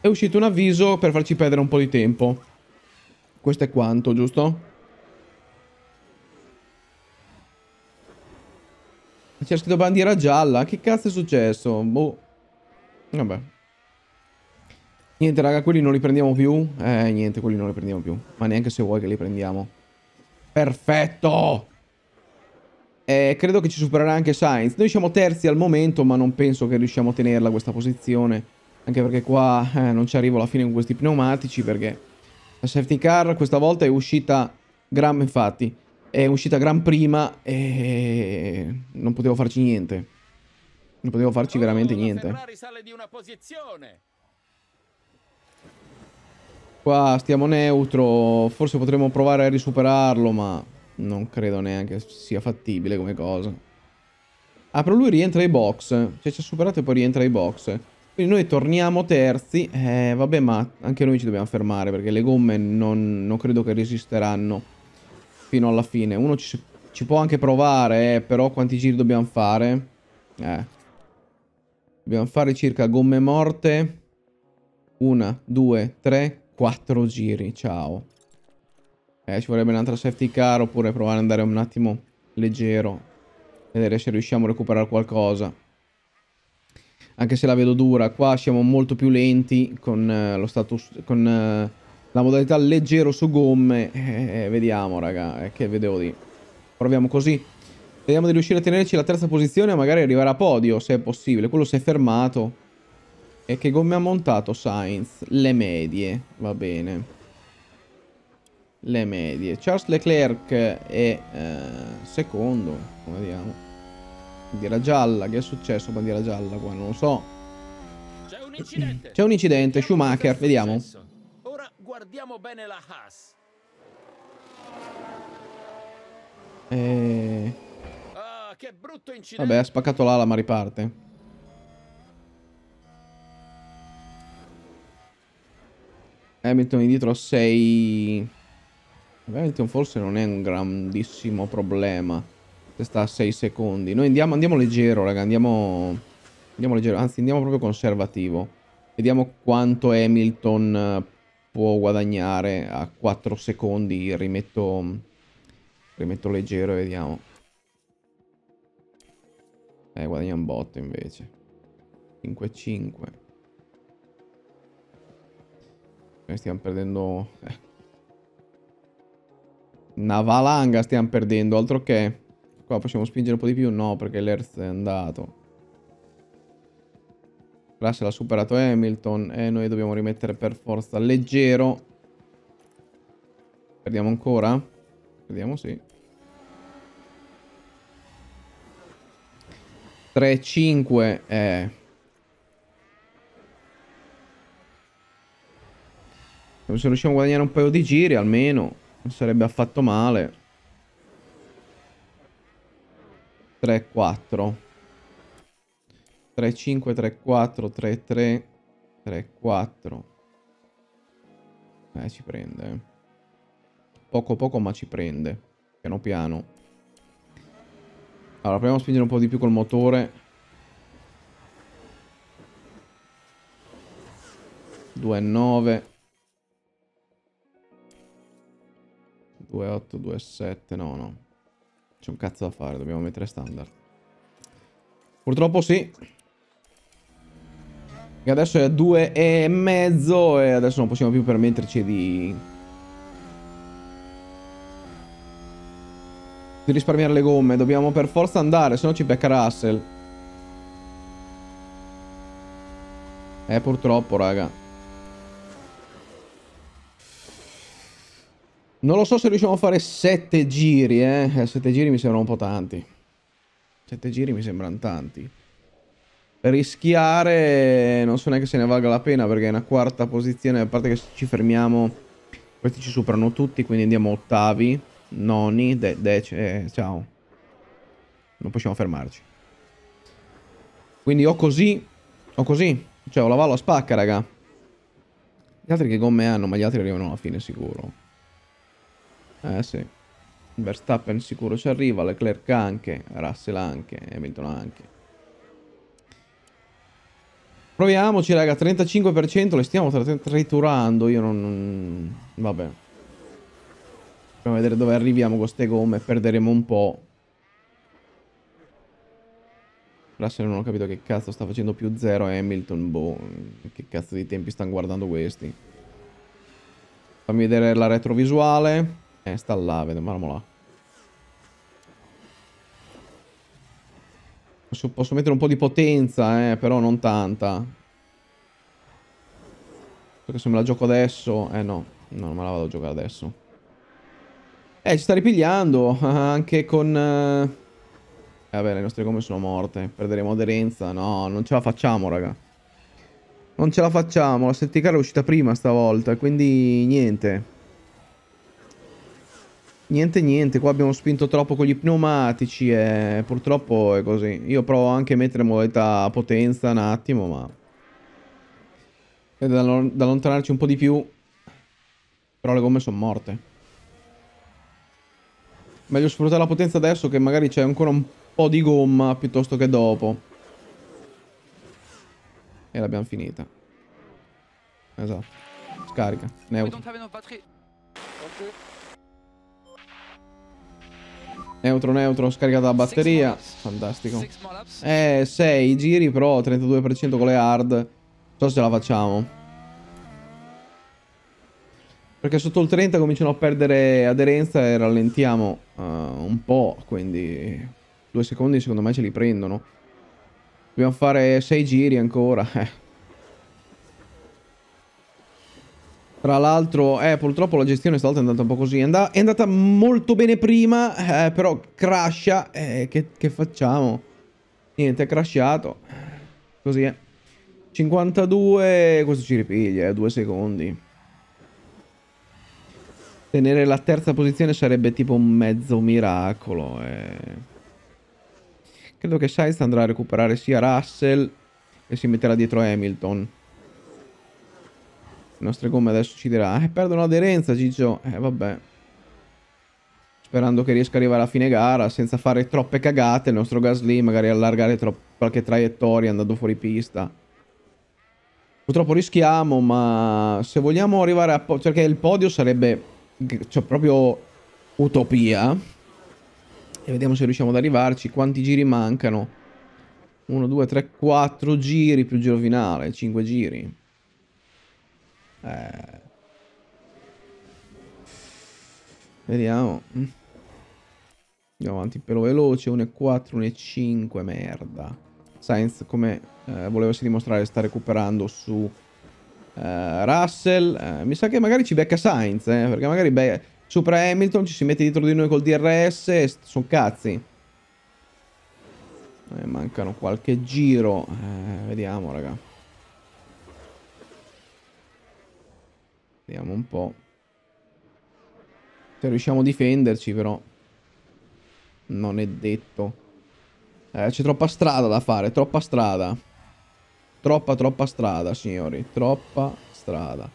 È uscito un avviso per farci perdere un po' di tempo. Questo è quanto, giusto? C'è scritto bandiera gialla. Che cazzo è successo? Boh. Vabbè. Niente, raga, quelli non li prendiamo più. Eh, niente, quelli non li prendiamo più. Ma neanche se vuoi che li prendiamo. Perfetto! Eh, credo che ci supererà anche Sainz. Noi siamo terzi al momento, ma non penso che riusciamo a tenerla questa posizione. Anche perché qua eh, non ci arrivo alla fine con questi pneumatici, perché... La safety car questa volta è uscita gran, infatti, è uscita gran prima e non potevo farci niente. Non potevo farci oh, veramente niente. Qua stiamo neutro, forse potremmo provare a risuperarlo, ma non credo neanche sia fattibile come cosa. Ah, però lui rientra ai box. Cioè ci ha superato e poi rientra ai box. Quindi noi torniamo terzi, eh, vabbè ma anche noi ci dobbiamo fermare perché le gomme non, non credo che resisteranno fino alla fine. Uno ci, ci può anche provare, eh, però quanti giri dobbiamo fare? Eh. Dobbiamo fare circa gomme morte. Una, due, tre, quattro giri, ciao. Eh, ci vorrebbe un'altra safety car oppure provare ad andare un attimo leggero. Vedere se riusciamo a recuperare qualcosa anche se la vedo dura. Qua siamo molto più lenti con eh, lo status... con eh, la modalità leggero su gomme. Eh, eh vediamo, raga, eh, che vedevo di... Proviamo così. Vediamo di riuscire a tenerci la terza posizione, e magari arrivare a podio, se è possibile. Quello si è fermato. E che gomme ha montato Sainz? Le medie, va bene. Le medie. Charles Leclerc è eh, secondo, come vediamo. Bandiera gialla, che è successo bandiera gialla qua? Non lo so. C'è un incidente. C'è un incidente, Schumacher, vediamo. Ora guardiamo bene la Haas. Eh. Ah, e... Vabbè, ha spaccato l'ala ma riparte. Hamilton indietro a 6... Hamilton forse non è un grandissimo problema sta a 6 secondi. Noi andiamo, andiamo leggero, raga. Andiamo, andiamo leggero. Anzi, andiamo proprio conservativo. Vediamo quanto Hamilton eh, può guadagnare a 4 secondi. Rimetto, rimetto leggero e vediamo. Eh, guadagna un botto invece. 5-5. stiamo perdendo... Eh. valanga stiamo perdendo, altro che... Qua possiamo spingere un po' di più? No, perché l'Earth è andato. Russell ha superato Hamilton e noi dobbiamo rimettere per forza leggero. Perdiamo ancora? Perdiamo, sì. 3-5 eh. Se riusciamo a guadagnare un paio di giri almeno non sarebbe affatto male. 3, 4. 3, 5, 3, 4, 3, 3, 3, 4. Eh, ci prende. Poco poco ma ci prende. Piano piano. Allora, proviamo a spingere un po' di più col motore. 2, 9. 2, 8, 2, 7. No, no. C'è un cazzo da fare, dobbiamo mettere standard. Purtroppo sì. E adesso è a due e mezzo e adesso non possiamo più permetterci di... Di risparmiare le gomme. Dobbiamo per forza andare, se no ci becca Russell. Eh, purtroppo, raga. Non lo so se riusciamo a fare sette giri, eh. eh. Sette giri mi sembrano un po' tanti. Sette giri mi sembrano tanti. Rischiare non so neanche se ne valga la pena perché è una quarta posizione, a parte che ci fermiamo, questi ci superano tutti, quindi andiamo ottavi, noni, dec, eh, ciao. Non possiamo fermarci. Quindi o così, o così. Cioè, ho la vallo a spacca, raga. Gli altri che gomme hanno, ma gli altri arrivano alla fine sicuro. Eh sì. Verstappen sicuro ci arriva, Leclerc anche, Russell anche, Hamilton anche. Proviamoci raga, 35% le stiamo triturando, io non... Vabbè. Proviamo a vedere dove arriviamo con queste gomme, perderemo un po'. Russell non ho capito che cazzo sta facendo più zero Hamilton, boh, che cazzo di tempi stanno guardando questi. Fammi vedere la retrovisuale. Ne eh, stallaa vettä marmolaa. Posso, posso mettere un po' di potenza, eh, però non tanta. Perché se me la gioco adesso... Eh no, no non me la vado a giocare adesso. Eh, ci sta ripigliando, anche con... Eh... vabbè, le nostre gomme sono morte. Perderemo aderenza. No, non ce la facciamo, raga. Non ce la facciamo. La setticara è uscita prima stavolta, quindi niente. Niente niente, qua abbiamo spinto troppo con gli pneumatici e eh, purtroppo è così. Io provo anche a mettere modalità potenza un attimo, ma... È da, da allontanarci un po' di più. Però le gomme sono morte. Meglio sfruttare la potenza adesso che magari c'è ancora un po' di gomma piuttosto che dopo. E l'abbiamo finita. Esatto. Scarica. Neutro. Neutro neutro scaricata la batteria Fantastico Eh 6 giri però 32% con le hard Non so se la facciamo Perché sotto il 30 cominciano a perdere aderenza E rallentiamo uh, un po' Quindi Due secondi secondo me ce li prendono Dobbiamo fare 6 giri ancora Eh Tra l'altro, eh, purtroppo la gestione stavolta è andata un po' così. È, andata, è andata molto bene prima, eh, però crasha. Eh, che, che, facciamo? Niente, è crashato. Così è. Eh. 52, questo ci ripiglia, eh, due secondi. Tenere la terza posizione sarebbe tipo un mezzo miracolo. Eh. Credo che Sainz andrà a recuperare sia Russell e si metterà dietro Hamilton. Le nostre gomme adesso ci dirà, eh, perdono aderenza Gigio. Eh, vabbè. Sperando che riesca ad arrivare a fine gara senza fare troppe cagate. Il nostro Gasly magari allargare qualche traiettoria andando fuori pista. Purtroppo rischiamo, ma se vogliamo arrivare a... Perché cioè il podio sarebbe cioè, proprio utopia. E vediamo se riusciamo ad arrivarci. Quanti giri mancano? 1, 2, 3, 4 giri più giro finale, 5 giri. Eh. Vediamo. Andiamo avanti pelo veloce, 1,4, 1,5, merda. Sainz, come eh, volevasi dimostrare, sta recuperando su eh, Russell. Eh, mi sa che magari ci becca Sainz, eh, perché magari be supera Hamilton, ci si mette dietro di noi col DRS, sono cazzi. Eh, mancano qualche giro, eh, vediamo raga. Vediamo un po'. Se riusciamo a difenderci però. Non è detto. Eh, c'è troppa strada da fare, troppa strada. Troppa, troppa strada, signori. Troppa strada.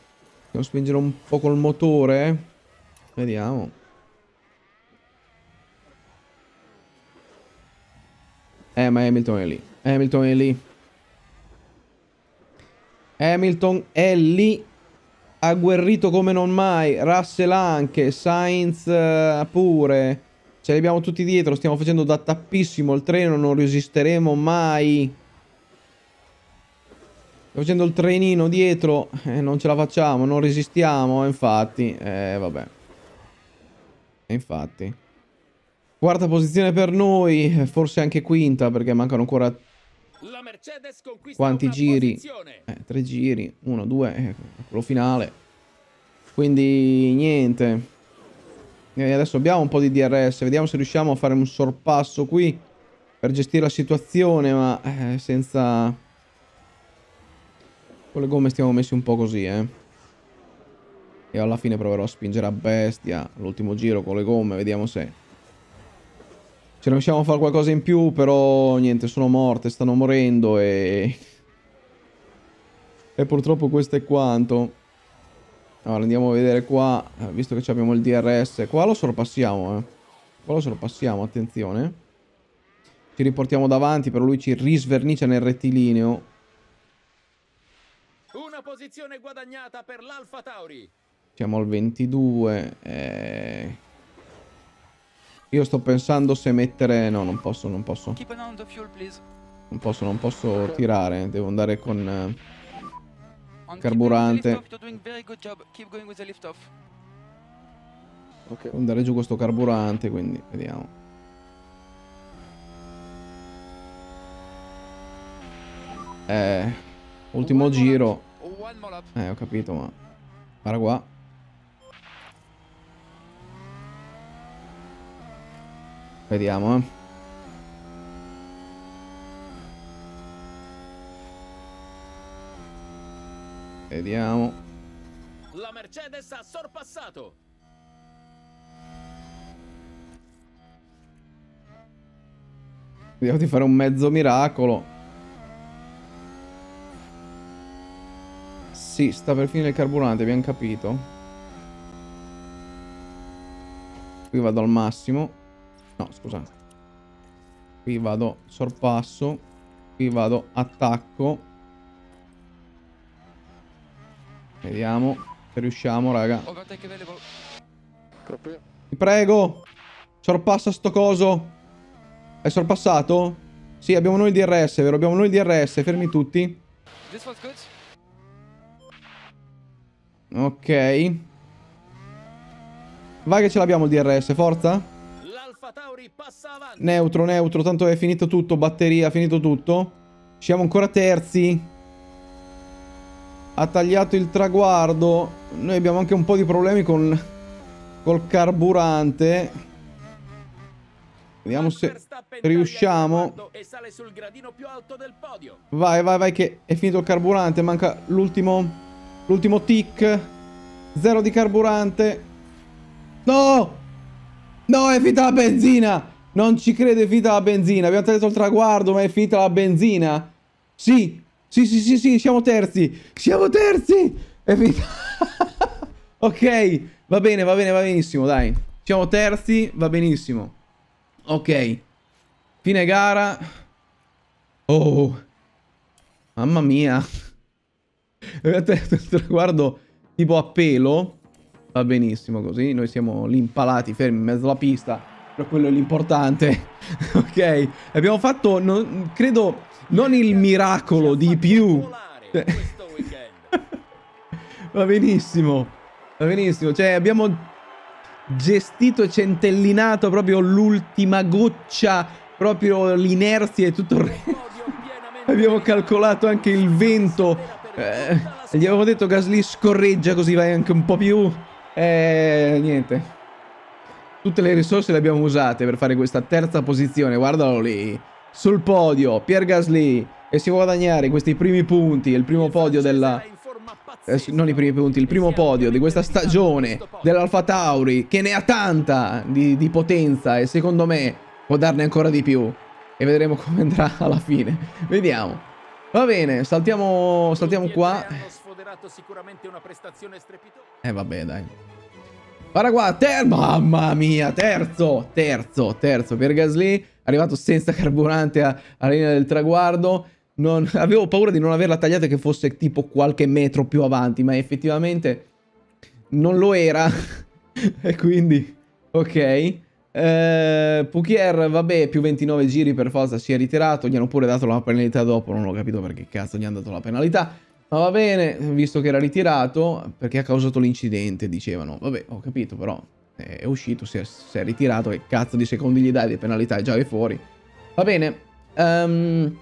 Dobbiamo spingere un po' col motore. Eh. Vediamo. Eh, ma Hamilton è lì. Hamilton è lì. Hamilton è lì agguerrito come non mai, Russell anche, Sainz eh, pure. Ce li abbiamo tutti dietro, stiamo facendo da tappissimo il treno, non resisteremo mai. Stiamo facendo il trenino dietro eh, non ce la facciamo, non resistiamo, eh, infatti. Eh, vabbè. E eh, infatti. Quarta posizione per noi, forse anche quinta perché mancano ancora quanti giri? Eh, tre giri, uno, due, eh, quello finale. Quindi niente. E adesso abbiamo un po' di DRS, vediamo se riusciamo a fare un sorpasso qui per gestire la situazione, ma eh, senza... Con le gomme stiamo messi un po' così, eh. E alla fine proverò a spingere a bestia l'ultimo giro con le gomme, vediamo se Ce cioè, ne riusciamo a fare qualcosa in più, però niente, sono morte, stanno morendo e... E purtroppo questo è quanto. Allora andiamo a vedere qua, eh, visto che abbiamo il DRS. Qua lo sorpassiamo, eh. Qua lo sorpassiamo, attenzione. Ci riportiamo davanti, però lui ci risvernicia nel rettilineo. Una posizione guadagnata per l'Alfa Tauri. Siamo al 22. Eh... Io sto pensando se mettere... No, non posso, non posso. non posso, non posso tirare. Devo andare con... Eh, carburante. Okay. Andare giù questo carburante, quindi vediamo. Eh, ultimo giro. Eh, ho capito, ma... Guarda qua. Vediamo, eh. Vediamo. La Mercedes ha sorpassato. Vediamo di fare un mezzo miracolo. Sì, sta per finire il carburante, abbiamo capito. Qui vado al massimo. No, scusa. Qui vado sorpasso. Qui vado attacco. Vediamo se riusciamo, raga. Ti prego! Sorpassa sto coso! È sorpassato? Sì, abbiamo noi il DRS, vero? Abbiamo noi il DRS, fermi tutti. Ok. Vai che ce l'abbiamo il DRS, forza. Alfa Tauri passa avanti. Neutro, neutro, tanto è finito tutto, batteria, finito tutto. Siamo ancora terzi. Ha tagliato il traguardo. Noi abbiamo anche un po' di problemi con col carburante. Vediamo se riusciamo. Vai, vai, vai che è finito il carburante, manca l'ultimo l'ultimo tick. Zero di carburante. No! No, è finita la benzina! Non ci credo, è finita la benzina. Abbiamo tagliato il traguardo, ma è finita la benzina. Sì, sì, sì, sì, sì, siamo terzi. Siamo terzi! È finita... ok, va bene, va bene, va benissimo, dai. Siamo terzi, va benissimo. Ok. Fine gara. Oh. Mamma mia. Abbiamo tagliato il traguardo tipo a pelo. Va benissimo così, noi siamo lì impalati, fermi in mezzo alla pista, però quello è l'importante, ok? Abbiamo fatto, non, credo, non il miracolo di più. Cioè va benissimo, va benissimo, cioè abbiamo gestito e centellinato proprio l'ultima goccia, proprio l'inerzia e tutto il resto. abbiamo calcolato anche il vento, eh, gli avevo detto Gasly scorreggia così vai anche un po' più e eh, niente. Tutte le risorse le abbiamo usate per fare questa terza posizione. Guardalo lì. Sul podio, Pierre Gasly. E si può guadagnare questi primi punti. Il primo podio della... Eh, non i primi punti, il primo podio di questa stagione dell'Alfa Tauri che ne ha tanta di, di potenza e secondo me può darne ancora di più e vedremo come andrà alla fine. Vediamo. Va bene, saltiamo, saltiamo qua. Eh vabbè, dai. Guarda qua, ter mamma mia, terzo, terzo, terzo per Gasly. Arrivato senza carburante alla linea del traguardo. Non, avevo paura di non averla tagliata che fosse tipo qualche metro più avanti, ma effettivamente non lo era. e quindi, ok. Eh, Pukier, vabbè, più 29 giri per forza si è ritirato. Gli hanno pure dato la penalità dopo. Non ho capito perché cazzo gli hanno dato la penalità. Ma va bene, visto che era ritirato, perché ha causato l'incidente, dicevano. Vabbè, ho capito, però eh, è uscito, si è, si è, ritirato. Che cazzo di secondi gli dai di penalità? È già è fuori. Va bene. Um,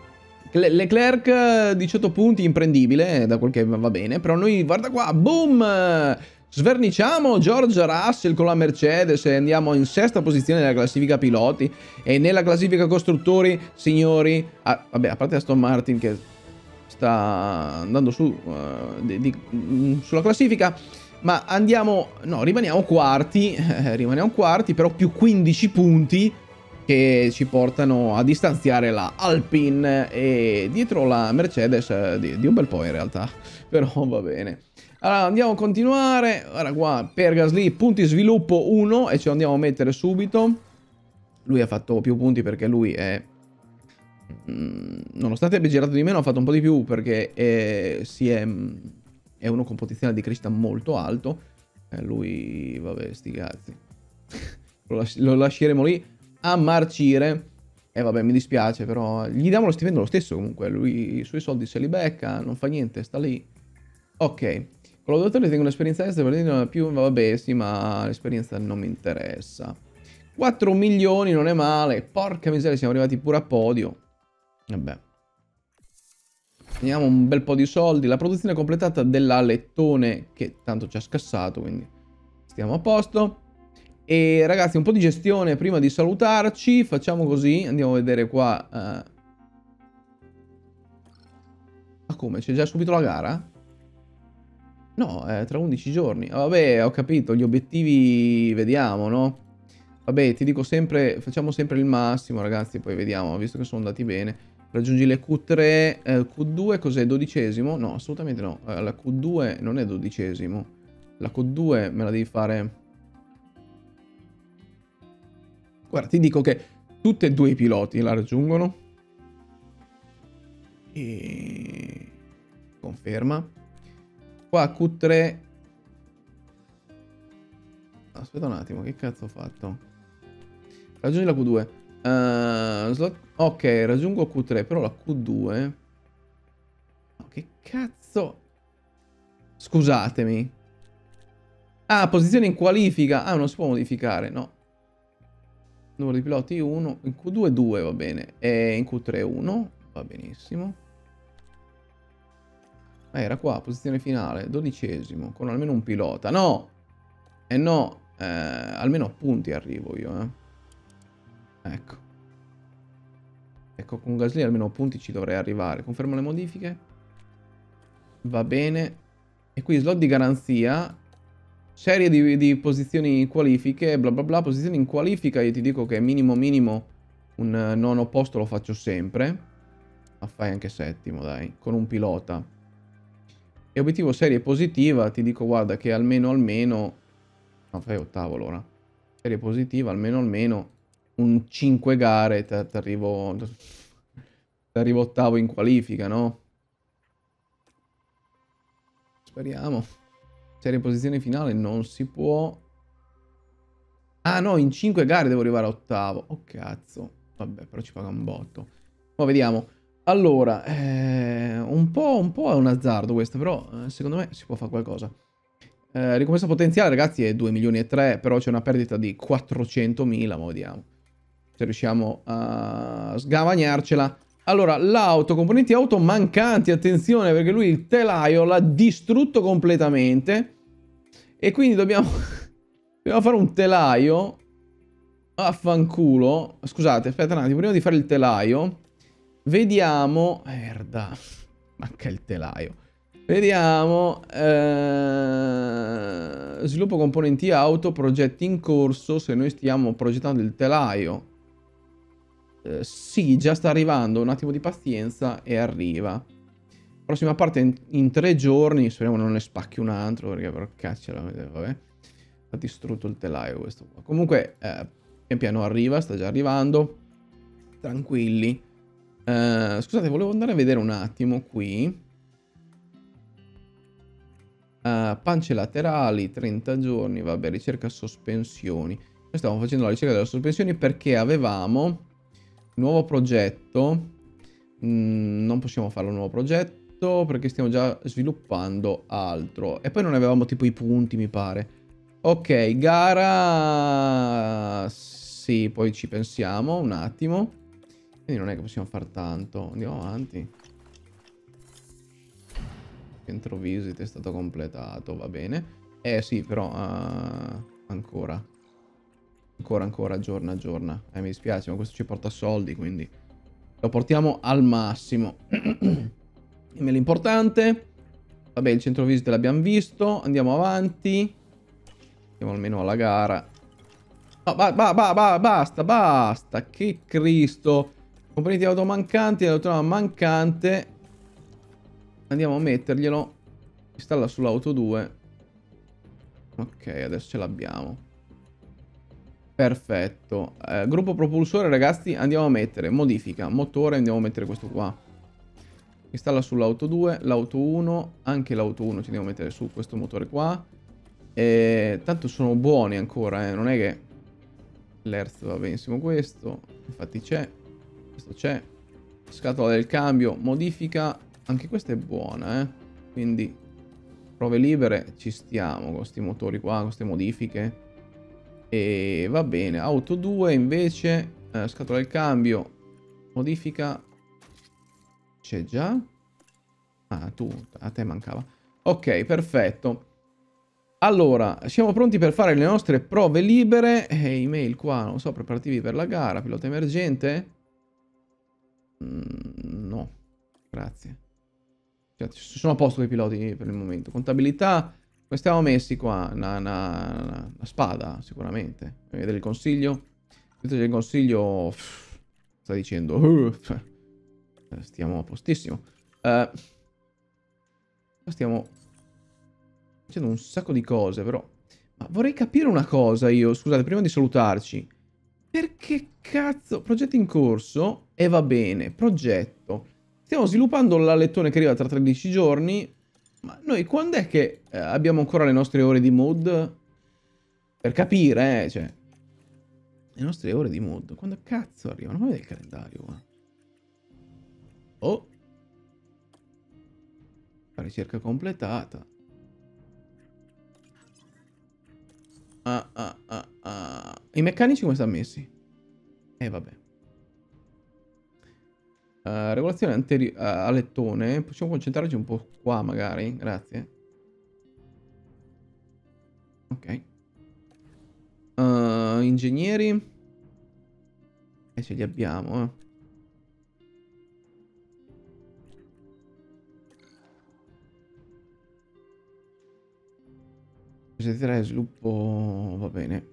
Leclerc 18 punti, imprendibile, eh, da quel che va bene. Però noi, guarda qua, boom! Sverniciamo George Russell con la Mercedes e andiamo in sesta posizione nella classifica piloti e nella classifica costruttori, signori, ah, vabbè, a parte Aston Martin che sta andando su uh, di, di, mm, sulla classifica, ma andiamo, no, rimaniamo quarti, eh, rimaniamo quarti, però più 15 punti che ci portano a distanziare la Alpine e dietro la Mercedes eh, di, di un bel po' in realtà, però va bene. Allora andiamo a continuare. Guarda qua per Gasly punti sviluppo 1 e ce lo andiamo a mettere subito. Lui ha fatto più punti perché lui è... Mm, nonostante abbia girato di meno ha fatto un po' di più perché è, eh, si è, è uno con potenziale di crescita molto alto. E eh, lui, vabbè, sti cazzi. lo, las lo lasceremo lì a marcire. E eh, vabbè, mi dispiace, però gli diamo lo stipendio lo stesso comunque. Lui i suoi soldi se li becca, non fa niente, sta lì. Ok. Con of Duty ritengo un'esperienza estera, per non più, vabbè sì, ma l'esperienza non mi interessa. 4 milioni non è male, porca miseria, siamo arrivati pure a podio. Vabbè. Teniamo un bel po' di soldi, la produzione completata dell'alettone che tanto ci ha scassato, quindi stiamo a posto. E ragazzi, un po' di gestione prima di salutarci, facciamo così, andiamo a vedere qua... Uh... Ah come, c'è già subito la gara? No, eh, tra 11 giorni. Ah, vabbè, ho capito, gli obiettivi vediamo, no? Vabbè, ti dico sempre, facciamo sempre il massimo, ragazzi, poi vediamo, visto che sono andati bene. Raggiungi le Q3, eh, Q2 cos'è, dodicesimo? No, assolutamente no, eh, la Q2 non è dodicesimo. La Q2 me la devi fare... Guarda, ti dico che tutte e due i piloti la raggiungono. E... Conferma. Qua Q3... Aspetta un attimo, che cazzo ho fatto? Raggiungi la Q2. Uh, eh, slot... Ok, raggiungo Q3, però la Q2... Oh, che cazzo... Scusatemi. Ah, posizione in qualifica. Ah, non si può modificare, no. Numero di piloti 1. In Q2 2, va bene. E in Q3 1, va benissimo era qua, posizione finale, dodicesimo, con almeno un pilota. No! E eh no, eh, almeno a punti arrivo io, eh. Ecco. Ecco, con Gasly almeno a punti ci dovrei arrivare. Confermo le modifiche. Va bene. E qui slot di garanzia. Serie di, di posizioni in qualifiche, bla bla bla. Posizioni in qualifica, io ti dico che minimo minimo un eh, nono posto lo faccio sempre. Ma fai anche settimo, dai. Con un pilota. E obiettivo serie positiva, ti dico guarda che almeno almeno... No, fai ottavo allora. Serie positiva, almeno almeno un 5 gare, ti arrivo... ti Arrivo ottavo in qualifica, no? Speriamo. Serie posizione finale non si può. Ah no, in 5 gare devo arrivare a ottavo. Oh cazzo. Vabbè, però ci paga un botto. Ma vediamo. Allora, eh, un, po', un, po', è un azzardo questo, però eh, secondo me si può fare qualcosa. Eh, ricompensa potenziale, ragazzi, è 2 milioni e 3, però c'è una perdita di 400 mila, ma vediamo. Se riusciamo a sgavagnarcela. Allora, l'auto, componenti auto mancanti, attenzione, perché lui il telaio l'ha distrutto completamente. E quindi dobbiamo, dobbiamo fare un telaio. Affanculo. Scusate, aspetta un attimo, prima di fare il telaio... Vediamo... Merda. Manca il telaio. Vediamo... Eh... sviluppo componenti auto, progetti in corso, se noi stiamo progettando il telaio. Eh, sì, già sta arrivando, un attimo di pazienza e arriva. Prossima parte in, in tre giorni, speriamo non ne spacchi un altro, perché per caccia vabbè. Ha distrutto il telaio questo qua. Comunque, eh, pian piano arriva, sta già arrivando. Tranquilli eh, scusate, volevo andare a vedere un attimo qui. Uh, eh, pance laterali, 30 giorni, vabbè, ricerca sospensioni. Noi stavamo facendo la ricerca delle sospensioni perché avevamo nuovo progetto. Mm, non possiamo fare un nuovo progetto perché stiamo già sviluppando altro. E poi non avevamo tipo i punti, mi pare. Ok, gara... Sì, poi ci pensiamo un attimo. Quindi non è che possiamo far tanto. Andiamo avanti. Centro visit è stato completato, va bene. Eh sì, però uh, ancora. Ancora, ancora, aggiorna, aggiorna. Eh, mi dispiace, ma questo ci porta soldi, quindi lo portiamo al massimo. Email l'importante. Vabbè, il centro visite l'abbiamo visto. Andiamo avanti. Andiamo almeno alla gara. No, ba ba ba basta, basta. Che Cristo. Componenti automancanti, l'autonoma mancante. Andiamo a metterglielo. Installa sull'auto 2. Ok, adesso ce l'abbiamo. Perfetto. Eh, gruppo propulsore, ragazzi, andiamo a mettere. Modifica, motore, andiamo a mettere questo qua. Installa sull'auto 2, l'auto 1, anche l'auto 1 ci andiamo a mettere su questo motore qua. E tanto sono buoni ancora, eh. non è che... L'Earth va benissimo questo, infatti c'è. Questo c'è. Scatola del cambio, modifica. Anche questa è buona, eh. Quindi prove libere ci stiamo con questi motori qua, con queste modifiche. E va bene. Auto 2 invece, eh, scatola del cambio, modifica. C'è già? Ah, tu, a te mancava. Ok, perfetto. Allora, siamo pronti per fare le nostre prove libere. E eh, email qua, non so, preparativi per la gara, pilota emergente. Mm, no, grazie. Cioè, sono a posto con i piloti per il momento. Contabilità, come stiamo messi qua? Una, una, una, una spada, sicuramente. Voglio vedere il consiglio. Vedete il consiglio... Pff, sta dicendo... Uh, stiamo a postissimo. Uh, stiamo facendo un sacco di cose, però. Ma vorrei capire una cosa io, scusate, prima di salutarci. Perché cazzo? Progetto in corso e va bene, progetto. Stiamo sviluppando l'alettone che arriva tra 13 giorni. Ma noi quando è che eh, abbiamo ancora le nostre ore di mood? Per capire, eh, cioè. Le nostre ore di mood. Quando cazzo arrivano? Ma vedi il calendario qua. Oh. La ricerca completata. Ah, ah, ah, ah. I meccanici come stanno messi? Eh vabbè. Uh, regolazione anteri- uh, a lettone. Possiamo concentrarci un po' qua magari? Grazie. Ok. Uh, ingegneri. E eh, ce li abbiamo, eh. Necessità di sviluppo va bene.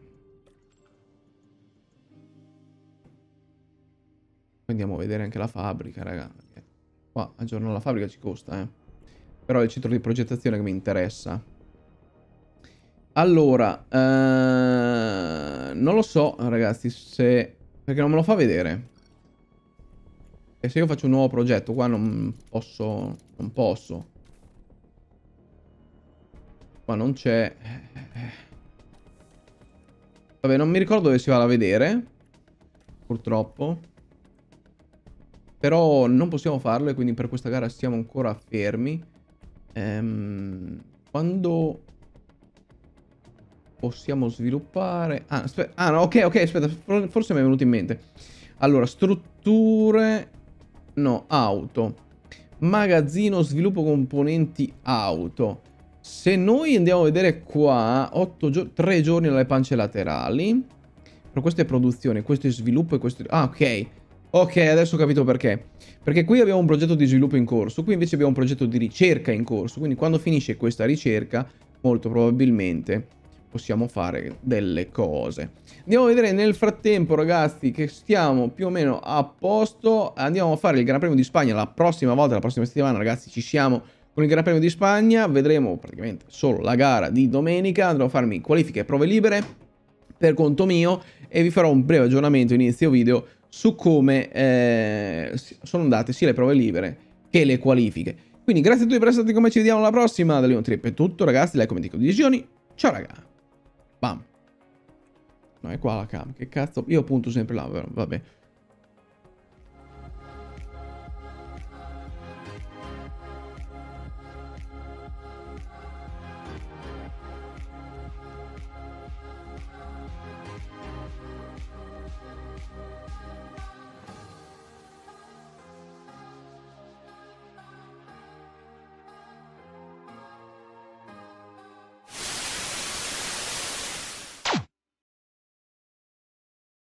Andiamo a vedere anche la fabbrica, raga. Qua aggiornare la fabbrica ci costa, eh. Però è il centro di progettazione che mi interessa. Allora, eh... non lo so, ragazzi, se... Perché non me lo fa vedere. E se io faccio un nuovo progetto, qua non posso... Non posso. Qua non c'è... Vabbè, non mi ricordo dove si va a vedere. Purtroppo. Però non possiamo farlo e quindi per questa gara siamo ancora fermi. Ehm, quando possiamo sviluppare... Ah, ah, no, ok, ok, aspetta, forse mi è venuto in mente. Allora, strutture... No, auto. Magazzino sviluppo componenti auto. Se noi andiamo a vedere qua, 8 gio 3 giorni alle pance laterali. Però questa è produzione, questo è sviluppo e questo Ah, ok. Ok, adesso ho capito perché. Perché qui abbiamo un progetto di sviluppo in corso, qui invece abbiamo un progetto di ricerca in corso. Quindi quando finisce questa ricerca, molto probabilmente possiamo fare delle cose. Andiamo a vedere nel frattempo, ragazzi, che stiamo più o meno a posto. Andiamo a fare il Gran Premio di Spagna la prossima volta, la prossima settimana, ragazzi, ci siamo con il Gran Premio di Spagna vedremo praticamente solo la gara di domenica, andrò a farmi qualifiche e prove libere per conto mio e vi farò un breve aggiornamento inizio video su come eh, sono andate sia le prove libere che le qualifiche. Quindi grazie a tutti per essere stati come ci vediamo alla prossima. Da Leon Trip è tutto ragazzi, like, commenti, condivisioni. Ciao raga. Bam. No, è qua la cam, che cazzo. Io punto sempre là, vabbè.